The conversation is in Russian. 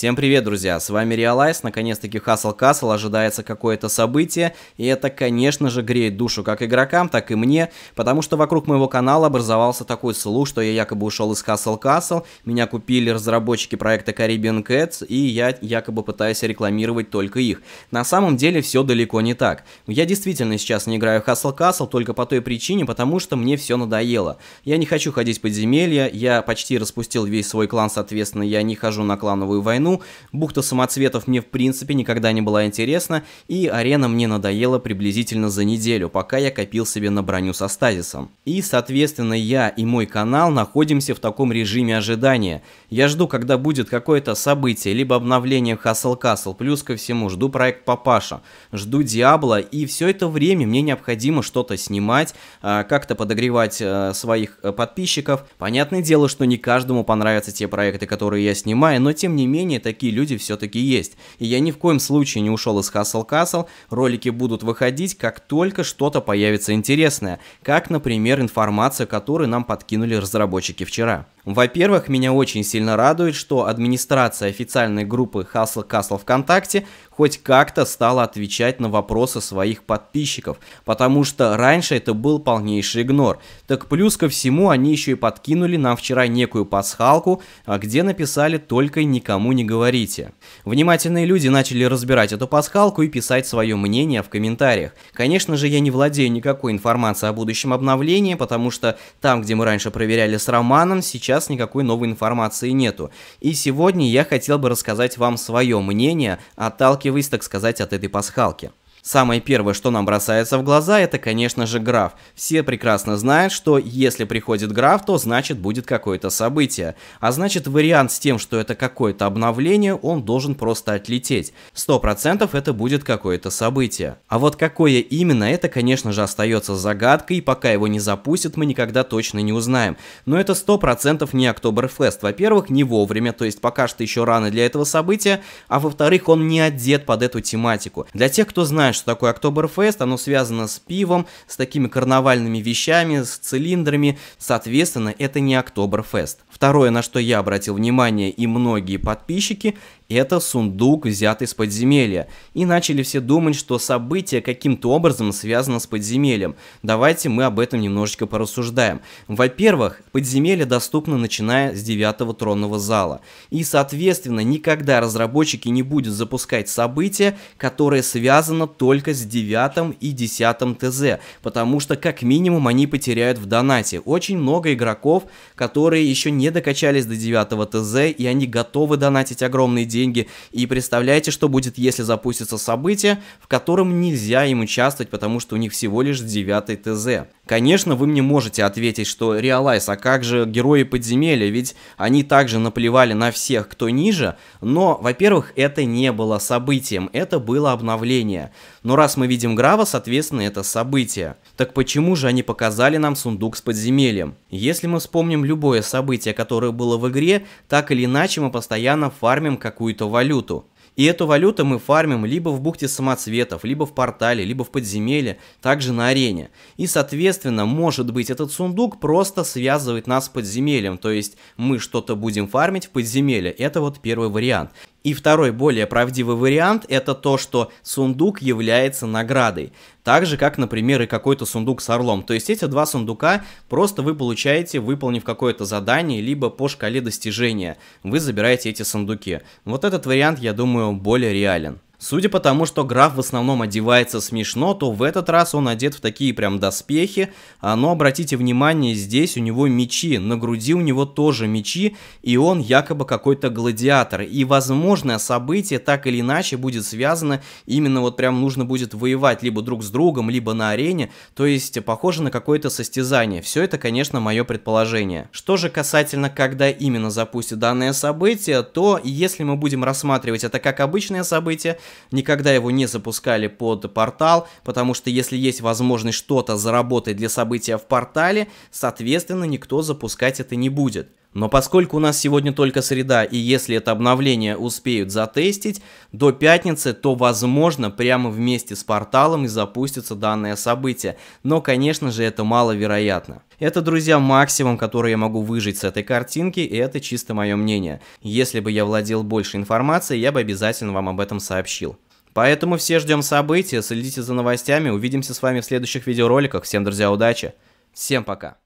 Всем привет, друзья, с вами Реалайз, наконец-таки Hustle Castle ожидается какое-то событие, и это, конечно же, греет душу как игрокам, так и мне, потому что вокруг моего канала образовался такой слух, что я якобы ушел из Hustle Castle, меня купили разработчики проекта Caribbean Cats, и я якобы пытаюсь рекламировать только их. На самом деле все далеко не так. Я действительно сейчас не играю в Hustle Castle только по той причине, потому что мне все надоело. Я не хочу ходить в подземелья, я почти распустил весь свой клан, соответственно, я не хожу на клановую войну, ну, бухта самоцветов мне в принципе никогда не была интересна, и арена мне надоела приблизительно за неделю, пока я копил себе на броню со стазисом. И, соответственно, я и мой канал находимся в таком режиме ожидания. Я жду, когда будет какое-то событие, либо обновление в Hustle Castle, плюс ко всему жду проект Папаша, жду Диабло, и все это время мне необходимо что-то снимать, а, как-то подогревать а, своих э, подписчиков. Понятное дело, что не каждому понравятся те проекты, которые я снимаю, но тем не менее сожалению, такие люди все-таки есть. И я ни в коем случае не ушел из Hustle Castle, ролики будут выходить, как только что-то появится интересное, как, например, информация, которую нам подкинули разработчики вчера. Во-первых, меня очень сильно радует, что администрация официальной группы Hustle Castle ВКонтакте хоть как-то стала отвечать на вопросы своих подписчиков, потому что раньше это был полнейший игнор. Так плюс ко всему они еще и подкинули нам вчера некую пасхалку, а где написали «только никому не говорите». Внимательные люди начали разбирать эту пасхалку и писать свое мнение в комментариях. Конечно же, я не владею никакой информацией о будущем обновлении, потому что там, где мы раньше проверяли с Романом, сейчас сейчас никакой новой информации нету. И сегодня я хотел бы рассказать вам свое мнение, отталкиваясь, так сказать, от этой пасхалки. Самое первое, что нам бросается в глаза, это, конечно же, граф. Все прекрасно знают, что если приходит граф, то значит будет какое-то событие. А значит, вариант с тем, что это какое-то обновление, он должен просто отлететь. Сто процентов это будет какое-то событие. А вот какое именно, это, конечно же, остается загадкой, и пока его не запустят, мы никогда точно не узнаем. Но это сто процентов не Октоберфест. Во-первых, не вовремя, то есть пока что еще рано для этого события, а во-вторых, он не одет под эту тематику. Для тех, кто знает, знают, что такое Октоберфест, оно связано с пивом, с такими карнавальными вещами, с цилиндрами, соответственно, это не Октоберфест. Второе, на что я обратил внимание и многие подписчики, это сундук, взятый с подземелья. И начали все думать, что событие каким-то образом связано с подземельем. Давайте мы об этом немножечко порассуждаем. Во-первых, подземелье доступно начиная с девятого тронного зала. И, соответственно, никогда разработчики не будут запускать событие, которое связано только с 9 и 10 ТЗ, потому что как минимум они потеряют в донате. Очень много игроков, которые еще не докачались до 9 ТЗ, и они готовы донатить огромные деньги. И представляете, что будет, если запустится событие, в котором нельзя им участвовать, потому что у них всего лишь 9 ТЗ. Конечно, вы мне можете ответить, что реалайз, а как же герои подземелья, ведь они также наплевали на всех, кто ниже, но, во-первых, это не было событием, это было обновление. Но раз мы видим Грава, соответственно, это событие. Так почему же они показали нам сундук с подземельем? Если мы вспомним любое событие, которое было в игре, так или иначе мы постоянно фармим какую-то валюту. И эту валюту мы фармим либо в бухте самоцветов, либо в портале, либо в подземелье, также на арене. И, соответственно, может быть, этот сундук просто связывает нас с подземельем, то есть мы что-то будем фармить в подземелье. Это вот первый вариант. И второй, более правдивый вариант, это то, что сундук является наградой. Так же, как, например, и какой-то сундук с орлом. То есть эти два сундука просто вы получаете, выполнив какое-то задание, либо по шкале достижения. Вы забираете эти сундуки. Вот этот вариант, я думаю, более реален. Судя по тому, что граф в основном одевается смешно, то в этот раз он одет в такие прям доспехи, а, но обратите внимание, здесь у него мечи, на груди у него тоже мечи, и он якобы какой-то гладиатор. И возможное событие так или иначе будет связано, именно вот прям нужно будет воевать либо друг с другом, либо на арене, то есть э, похоже на какое-то состязание. Все это, конечно, мое предположение. Что же касательно, когда именно запустит данное событие, то если мы будем рассматривать это как обычное событие, никогда его не запускали под портал, потому что если есть возможность что-то заработать для события в портале, соответственно, никто запускать это не будет. Но поскольку у нас сегодня только среда, и если это обновление успеют затестить до пятницы, то возможно прямо вместе с порталом и запустится данное событие. Но, конечно же, это маловероятно. Это, друзья, максимум, который я могу выжить с этой картинки, и это чисто мое мнение. Если бы я владел больше информации, я бы обязательно вам об этом сообщил. Поэтому все ждем события, следите за новостями, увидимся с вами в следующих видеороликах. Всем, друзья, удачи, всем пока.